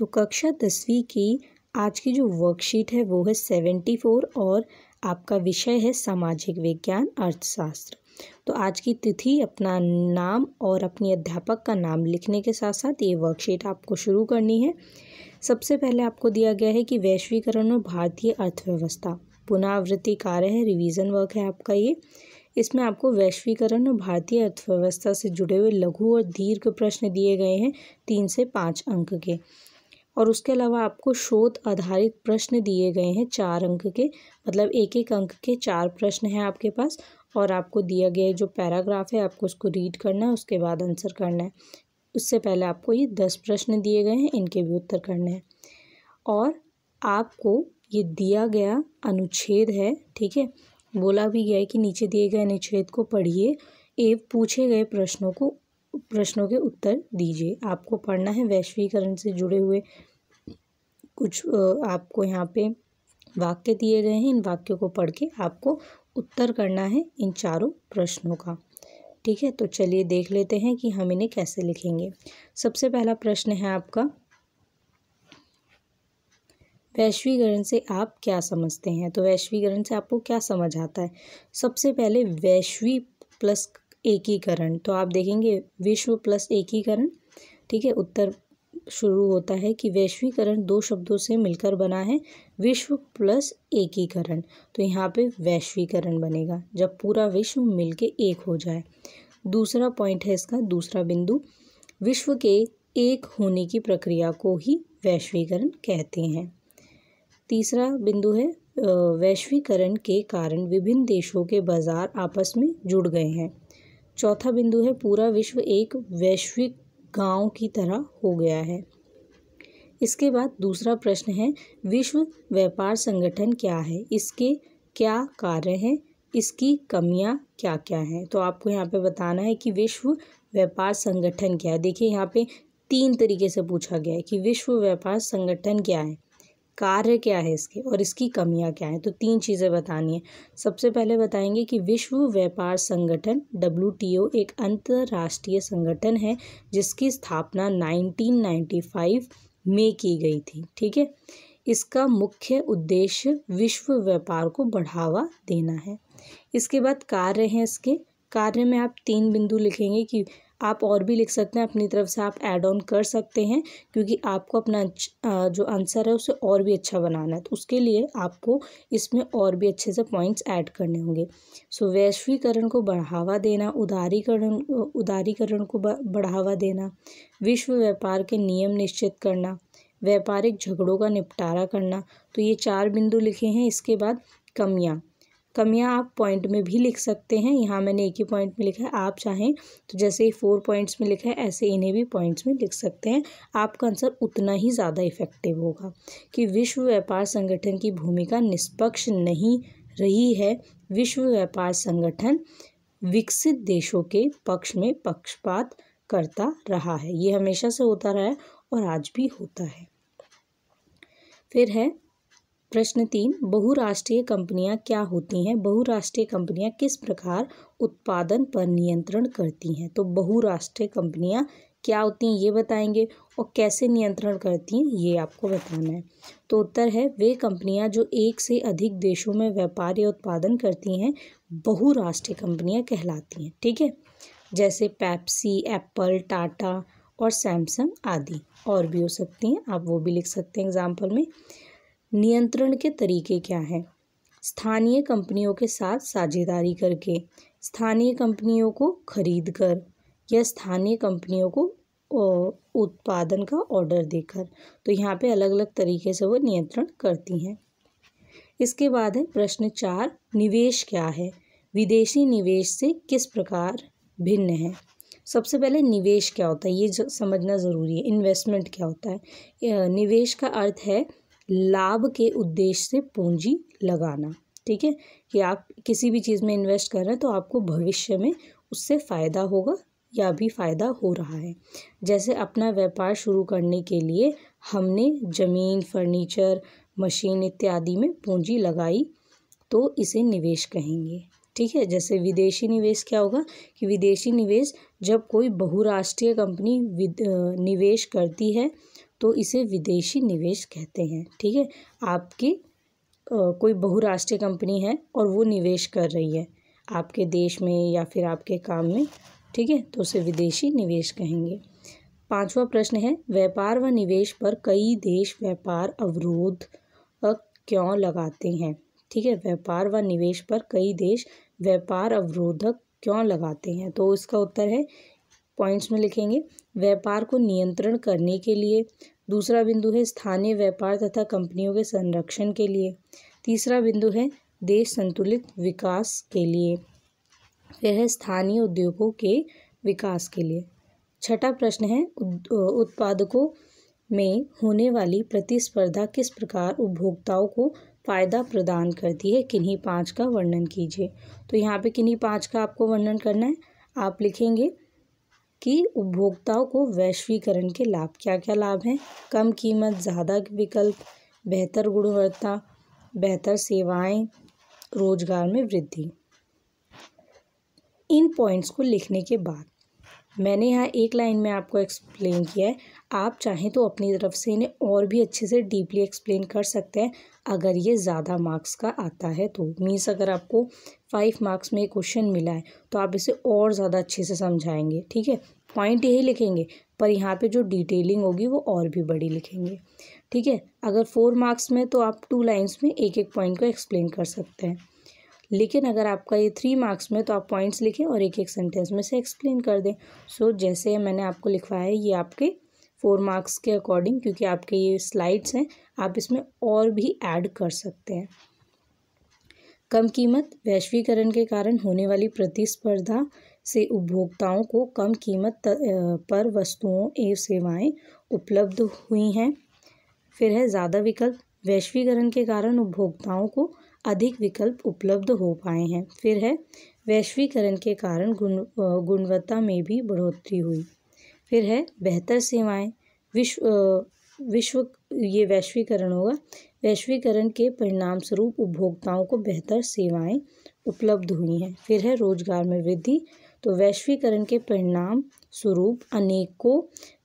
तो कक्षा दसवीं की आज की जो वर्कशीट है वो है सेवेंटी फोर और आपका विषय है सामाजिक विज्ञान अर्थशास्त्र तो आज की तिथि अपना नाम और अपनी अध्यापक का नाम लिखने के साथ साथ ये वर्कशीट आपको शुरू करनी है सबसे पहले आपको दिया गया है कि वैश्वीकरण और भारतीय अर्थव्यवस्था पुनरावृत्ति कार्य है रिवीजन वर्क है आपका ये इसमें आपको वैश्वीकरण और भारतीय अर्थव्यवस्था से जुड़े हुए लघु और दीर्घ प्रश्न दिए गए हैं तीन से पाँच अंक के और उसके अलावा आपको शोध आधारित प्रश्न दिए गए हैं चार अंक के मतलब एक एक अंक के चार प्रश्न हैं आपके पास और आपको दिया गया जो पैराग्राफ है आपको उसको रीड करना है उसके बाद आंसर करना है उससे पहले आपको ये दस प्रश्न दिए गए हैं इनके भी उत्तर करने हैं और आपको ये दिया गया अनुच्छेद है ठीक है बोला भी गया है कि नीचे दिए गए अनुच्छेद को पढ़िए एवं पूछे गए प्रश्नों को प्रश्नों के उत्तर दीजिए आपको पढ़ना है वैश्वीकरण से जुड़े हुए कुछ आपको यहाँ पे वाक्य दिए गए हैं इन वाक्यों को पढ़ के आपको उत्तर करना है इन चारों प्रश्नों का ठीक है तो चलिए देख लेते हैं कि हम इन्हें कैसे लिखेंगे सबसे पहला प्रश्न है आपका वैश्वीकरण से आप क्या समझते हैं तो वैश्वीकरण से आपको क्या समझ आता है सबसे पहले वैश्वी प्लस एकीकरण तो आप देखेंगे विश्व प्लस एकीकरण ठीक है उत्तर शुरू होता है कि वैश्वीकरण दो शब्दों से मिलकर बना है विश्व प्लस एकीकरण तो यहाँ पे वैश्वीकरण बनेगा जब पूरा विश्व मिलके एक हो जाए दूसरा पॉइंट है इसका दूसरा बिंदु विश्व के एक होने की प्रक्रिया को ही वैश्वीकरण कहते हैं तीसरा बिंदु है वैश्वीकरण के कारण विभिन्न देशों के बाज़ार आपस में जुड़ गए हैं चौथा बिंदु है पूरा विश्व एक वैश्विक गांव की तरह हो गया है इसके बाद दूसरा प्रश्न है विश्व व्यापार संगठन क्या है इसके क्या कार्य हैं इसकी कमियां क्या क्या हैं तो आपको यहाँ पे बताना है कि विश्व व्यापार संगठन क्या है देखिए यहाँ पे तीन तरीके से पूछा गया है कि विश्व व्यापार संगठन क्या है कार्य क्या है इसके और इसकी कमियां क्या हैं तो तीन चीज़ें बतानी है सबसे पहले बताएंगे कि विश्व व्यापार संगठन डब्ल्यू एक अंतर्राष्ट्रीय संगठन है जिसकी स्थापना 1995 में की गई थी ठीक है इसका मुख्य उद्देश्य विश्व व्यापार को बढ़ावा देना है इसके बाद कार्य हैं इसके कार्य में आप तीन बिंदु लिखेंगे कि आप और भी लिख सकते हैं अपनी तरफ से आप ऐड ऑन कर सकते हैं क्योंकि आपको अपना जो आंसर है उसे और भी अच्छा बनाना है तो उसके लिए आपको इसमें और भी अच्छे से पॉइंट्स ऐड करने होंगे सो so, वैश्वीकरण को बढ़ावा देना उदारीकरण उदारीकरण को बढ़ावा देना विश्व व्यापार के नियम निश्चित करना व्यापारिक झगड़ों का निपटारा करना तो ये चार बिंदु लिखे हैं इसके बाद कमियाँ कमियां आप पॉइंट में भी लिख सकते हैं यहाँ मैंने एक ही पॉइंट में लिखा है आप चाहें तो जैसे ही फोर पॉइंट्स में लिखा है ऐसे इन्हें भी पॉइंट्स में लिख सकते हैं आपका आंसर उतना ही ज़्यादा इफेक्टिव होगा कि विश्व व्यापार संगठन की भूमिका निष्पक्ष नहीं रही है विश्व व्यापार संगठन विकसित देशों के पक्ष में पक्षपात करता रहा है ये हमेशा से होता रहा है और आज भी होता है फिर है प्रश्न तीन बहुराष्ट्रीय कंपनियां क्या होती हैं बहुराष्ट्रीय कंपनियां किस प्रकार उत्पादन पर नियंत्रण करती हैं तो बहुराष्ट्रीय कंपनियां क्या होती हैं ये बताएंगे और कैसे नियंत्रण करती हैं ये आपको बताना है तो उत्तर है वे कंपनियां जो एक से अधिक देशों में व्यापार या उत्पादन करती हैं बहुराष्ट्रीय कंपनियाँ कहलाती हैं ठीक है जैसे पैप्सी एप्पल टाटा और सैमसंग आदि और भी हो सकती हैं आप वो भी लिख सकते हैं एग्जाम्पल में नियंत्रण के तरीके क्या हैं स्थानीय कंपनियों के साथ साझेदारी करके स्थानीय कंपनियों को खरीद कर या स्थानीय कंपनियों को उत्पादन का ऑर्डर देकर तो यहाँ पे अलग अलग तरीके से वो नियंत्रण करती हैं इसके बाद है प्रश्न चार निवेश क्या है विदेशी निवेश से किस प्रकार भिन्न है सबसे पहले निवेश क्या होता है ये समझना ज़रूरी है इन्वेस्टमेंट क्या होता है निवेश का अर्थ है लाभ के उद्देश्य से पूंजी लगाना ठीक है कि आप किसी भी चीज़ में इन्वेस्ट कर रहे हैं तो आपको भविष्य में उससे फ़ायदा होगा या भी फ़ायदा हो रहा है जैसे अपना व्यापार शुरू करने के लिए हमने ज़मीन फर्नीचर मशीन इत्यादि में पूंजी लगाई तो इसे निवेश कहेंगे ठीक है जैसे विदेशी निवेश क्या होगा कि विदेशी निवेश जब कोई बहुराष्ट्रीय कंपनी निवेश करती है तो इसे विदेशी निवेश कहते हैं ठीक है आपकी कोई बहुराष्ट्रीय कंपनी है और वो निवेश कर रही है आपके देश में या फिर आपके काम में ठीक है तो उसे विदेशी निवेश कहेंगे पांचवा प्रश्न है व्यापार व निवेश पर कई देश व्यापार अवरोध क्यों लगाते हैं ठीक है व्यापार व निवेश पर कई देश व्यापार अवरोधक क्यों लगाते हैं तो इसका उत्तर है पॉइंट्स में लिखेंगे व्यापार को नियंत्रण करने के लिए दूसरा बिंदु है स्थानीय व्यापार तथा कंपनियों के संरक्षण के लिए तीसरा बिंदु है देश संतुलित विकास के लिए फिर है स्थानीय उद्योगों के विकास के लिए छठा प्रश्न है उत्पादकों में होने वाली प्रतिस्पर्धा किस प्रकार उपभोक्ताओं को फ़ायदा प्रदान करती है किन्हीं पाँच का वर्णन कीजिए तो यहाँ पे किन्हीं पाँच का आपको वर्णन करना है आप लिखेंगे कि उपभोक्ताओं को वैश्वीकरण के लाभ क्या क्या लाभ हैं कम कीमत ज़्यादा विकल्प बेहतर गुणवत्ता बेहतर सेवाएं रोजगार में वृद्धि इन पॉइंट्स को लिखने के बाद मैंने यहाँ एक लाइन में आपको एक्सप्लेन किया है आप चाहें तो अपनी तरफ से इन्हें और भी अच्छे से डीपली एक्सप्लेन कर सकते हैं अगर ये ज़्यादा मार्क्स का आता है तो मीन्स अगर आपको फाइव मार्क्स में क्वेश्चन मिला है तो आप इसे और ज़्यादा अच्छे से समझाएंगे ठीक है पॉइंट यही लिखेंगे पर यहाँ पे जो डिटेलिंग होगी वो और भी बड़ी लिखेंगे ठीक है अगर फोर मार्क्स में तो आप टू लाइन्स में एक एक पॉइंट को एक्सप्लेन कर सकते हैं लेकिन अगर आपका ये थ्री मार्क्स में तो आप पॉइंट्स लिखें और एक एक सेंटेंस में से एक्सप्लेन कर दें सो so, जैसे मैंने आपको लिखवाया है ये आपके फोर मार्क्स के अकॉर्डिंग क्योंकि आपके ये स्लाइड्स हैं आप इसमें और भी ऐड कर सकते हैं कम कीमत वैश्वीकरण के कारण होने वाली प्रतिस्पर्धा से उपभोक्ताओं को कम कीमत पर वस्तुओं एवं सेवाएं उपलब्ध हुई हैं फिर है ज़्यादा विकल्प वैश्वीकरण के कारण उपभोक्ताओं को अधिक विकल्प उपलब्ध हो पाए हैं फिर है वैश्वीकरण के कारण गुण गुणवत्ता में भी बढ़ोतरी हुई फिर है बेहतर सेवाएं विश्व विश्व ये वैश्वीकरण होगा वैश्वीकरण के परिणाम स्वरूप उपभोक्ताओं को बेहतर सेवाएं उपलब्ध हुई हैं फिर है रोजगार में वृद्धि तो वैश्वीकरण के परिणाम स्वरूप अनेकों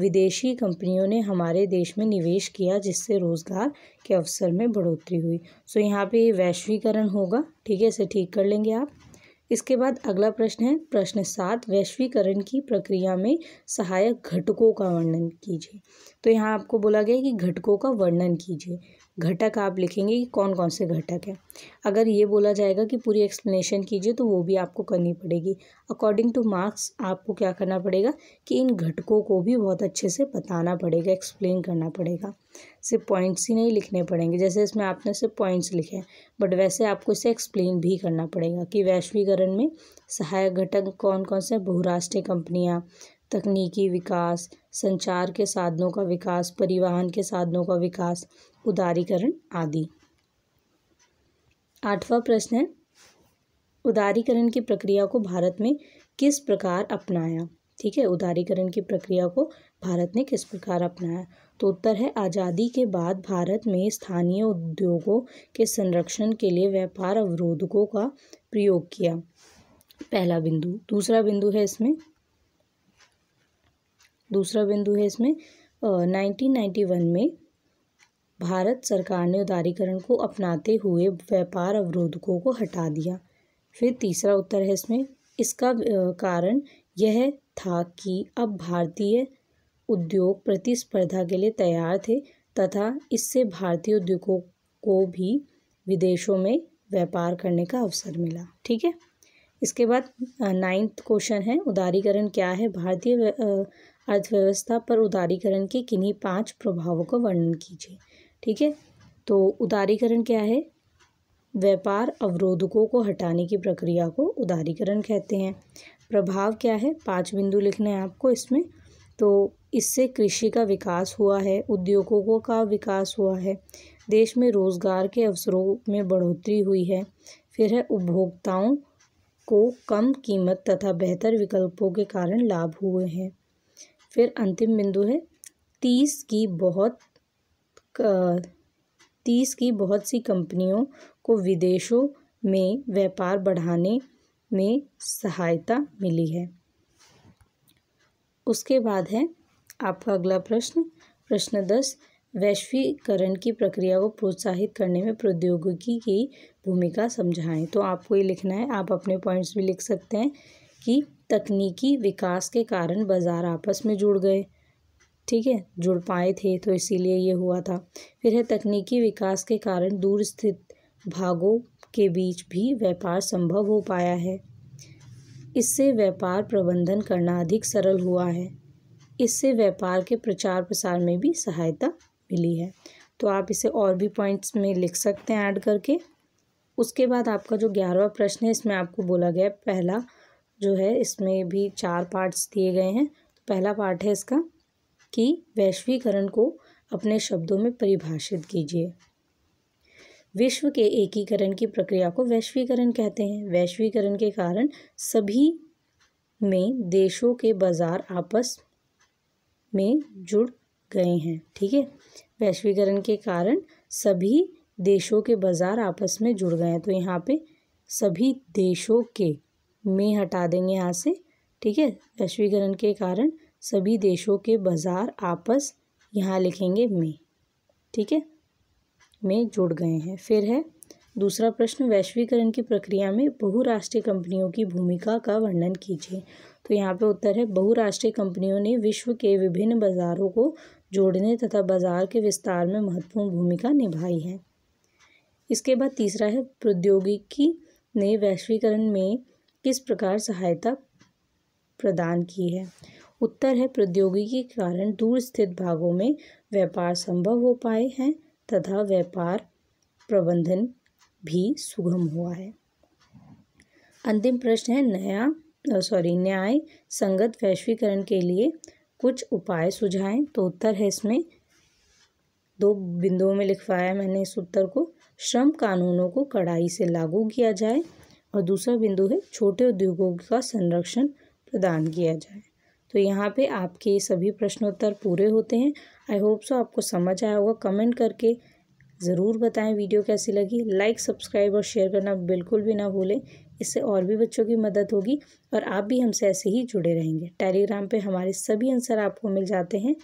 विदेशी कंपनियों ने हमारे देश में निवेश किया जिससे रोजगार के अवसर में बढ़ोतरी हुई सो यहाँ पे वैश्वीकरण होगा ठीक है इसे ठीक कर लेंगे आप इसके बाद अगला प्रश्न है प्रश्न सात वैश्वीकरण की प्रक्रिया में सहायक घटकों का वर्णन कीजिए तो यहाँ आपको बोला गया कि घटकों का वर्णन कीजिए घटक आप लिखेंगे कि कौन कौन से घटक हैं अगर ये बोला जाएगा कि पूरी एक्सप्लेनेशन कीजिए तो वो भी आपको करनी पड़ेगी अकॉर्डिंग टू मार्क्स आपको क्या करना पड़ेगा कि इन घटकों को भी बहुत अच्छे से बताना पड़ेगा एक्सप्लेन करना पड़ेगा सिर्फ पॉइंट्स ही नहीं लिखने पड़ेंगे जैसे इसमें आपने सिर्फ पॉइंट्स लिखे हैं बट वैसे आपको इसे एक्सप्लेन भी करना पड़ेगा कि वैश्वीकरण में सहायक घटक कौन कौन से बहुराष्ट्रीय कंपनियाँ तकनीकी विकास संचार के साधनों का विकास परिवहन के साधनों का विकास उदारीकरण आदि आठवां प्रश्न है उदारीकरण की प्रक्रिया को भारत में किस प्रकार अपनाया ठीक है उदारीकरण की प्रक्रिया को भारत ने किस प्रकार अपनाया तो उत्तर है आज़ादी के बाद भारत में स्थानीय उद्योगों के संरक्षण के लिए व्यापार अवरोधकों का प्रयोग किया पहला बिंदु दूसरा बिंदु है इसमें दूसरा बिंदु है इसमें नाइनटीन नाइन्टी वन में भारत सरकार ने उदारीकरण को अपनाते हुए व्यापार अवरोधकों को हटा दिया फिर तीसरा उत्तर है इसमें इसका कारण यह था कि अब भारतीय उद्योग प्रतिस्पर्धा के लिए तैयार थे तथा इससे भारतीय उद्योगों को भी विदेशों में व्यापार करने का अवसर मिला ठीक है इसके बाद नाइन्थ क्वेश्चन है उदारीकरण क्या है भारतीय अर्थव्यवस्था पर उदारीकरण के किन्हीं पांच प्रभावों का वर्णन कीजिए ठीक है तो उदारीकरण क्या है व्यापार अवरोधकों को हटाने की प्रक्रिया को उदारीकरण कहते हैं प्रभाव क्या है पांच बिंदु लिखने हैं आपको इसमें तो इससे कृषि का विकास हुआ है उद्योगों का विकास हुआ है देश में रोज़गार के अवसरों में बढ़ोतरी हुई है फिर है उपभोक्ताओं को कम कीमत तथा बेहतर विकल्पों के कारण लाभ हुए हैं फिर अंतिम बिंदु है तीस की बहुत तीस की बहुत सी कंपनियों को विदेशों में व्यापार बढ़ाने में सहायता मिली है उसके बाद है आपका अगला प्रश्न प्रश्न दस वैश्वीकरण की प्रक्रिया को प्रोत्साहित करने में प्रौद्योगिकी की भूमिका समझाएं तो आपको ये लिखना है आप अपने पॉइंट्स भी लिख सकते हैं कि तकनीकी विकास के कारण बाज़ार आपस में जुड़ गए ठीक है जुड़ पाए थे तो इसीलिए ये हुआ था फिर है तकनीकी विकास के कारण दूर स्थित भागों के बीच भी व्यापार संभव हो पाया है इससे व्यापार प्रबंधन करना अधिक सरल हुआ है इससे व्यापार के प्रचार प्रसार में भी सहायता मिली है तो आप इसे और भी पॉइंट्स में लिख सकते हैं ऐड करके उसके बाद आपका जो ग्यारहवा प्रश्न है इसमें आपको बोला गया पहला जो है इसमें भी चार पार्ट्स दिए गए हैं तो पहला पार्ट है इसका कि वैश्वीकरण को अपने शब्दों में परिभाषित कीजिए विश्व के एकीकरण की प्रक्रिया को वैश्वीकरण कहते हैं वैश्वीकरण के कारण सभी में देशों के बाजार आपस में जुड़ गए हैं ठीक है वैश्वीकरण के कारण सभी देशों के बाजार आपस में जुड़ गए हैं तो यहाँ पे सभी देशों के में हटा देंगे यहाँ से ठीक है वैश्वीकरण के कारण सभी देशों के बाज़ार आपस यहाँ लिखेंगे में ठीक है में जुड़ गए हैं फिर है दूसरा प्रश्न वैश्वीकरण की प्रक्रिया में बहुराष्ट्रीय कंपनियों की भूमिका का वर्णन कीजिए तो यहाँ पे उत्तर है बहुराष्ट्रीय कंपनियों ने विश्व के विभिन्न बाज़ारों को जोड़ने तथा बाज़ार के विस्तार में महत्वपूर्ण भूमिका निभाई है इसके बाद तीसरा है प्रौद्योगिकी ने वैश्वीकरण में किस प्रकार सहायता प्रदान की है उत्तर है प्रौद्योगिकी के कारण दूर स्थित भागों में व्यापार संभव हो पाए हैं तथा व्यापार प्रबंधन भी सुगम हुआ है अंतिम प्रश्न है नया सॉरी न्याय संगत वैश्वीकरण के लिए कुछ उपाय सुझाएं तो उत्तर है इसमें दो बिंदुओं में लिखवाया मैंने इस उत्तर को श्रम कानूनों को कड़ाई से लागू किया जाए और दूसरा बिंदु है छोटे उद्योगों का संरक्षण प्रदान किया जाए तो यहाँ पे आपके सभी प्रश्नोत्तर पूरे होते हैं आई होप सो आपको समझ आया होगा कमेंट करके ज़रूर बताएं वीडियो कैसी लगी लाइक सब्सक्राइब और शेयर करना बिल्कुल भी ना भूलें इससे और भी बच्चों की मदद होगी और आप भी हमसे ऐसे ही जुड़े रहेंगे टेलीग्राम पे हमारे सभी आंसर आपको मिल जाते हैं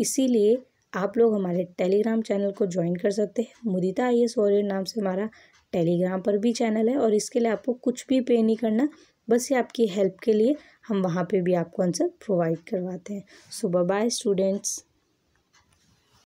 इसीलिए आप लोग हमारे टेलीग्राम चैनल को ज्वाइन कर सकते हैं मुदिता आई एस नाम से हमारा टेलीग्राम पर भी चैनल है और इसके लिए आपको कुछ भी पे नहीं करना बस ये आपकी हेल्प के लिए हम वहाँ पे भी आपको आंसर प्रोवाइड करवाते हैं सो बाय स्टूडेंट्स